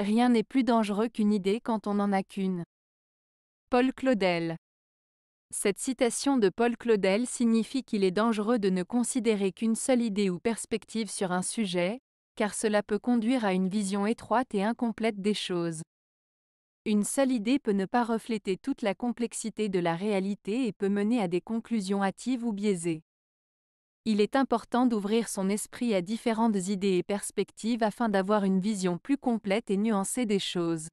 Rien n'est plus dangereux qu'une idée quand on n'en a qu'une. Paul Claudel. Cette citation de Paul Claudel signifie qu'il est dangereux de ne considérer qu'une seule idée ou perspective sur un sujet, car cela peut conduire à une vision étroite et incomplète des choses. Une seule idée peut ne pas refléter toute la complexité de la réalité et peut mener à des conclusions hâtives ou biaisées il est important d'ouvrir son esprit à différentes idées et perspectives afin d'avoir une vision plus complète et nuancée des choses.